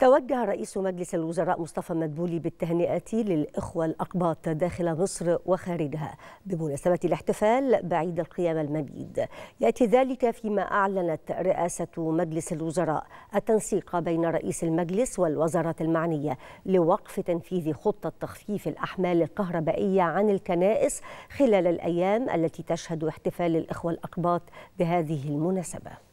توجه رئيس مجلس الوزراء مصطفى مدبولي بالتهنئة للإخوة الأقباط داخل مصر وخارجها بمناسبة الاحتفال بعيد القيامة المجيد يأتي ذلك فيما أعلنت رئاسة مجلس الوزراء التنسيق بين رئيس المجلس والوزارات المعنية لوقف تنفيذ خطة تخفيف الأحمال الكهربائية عن الكنائس خلال الأيام التي تشهد احتفال الإخوة الأقباط بهذه المناسبة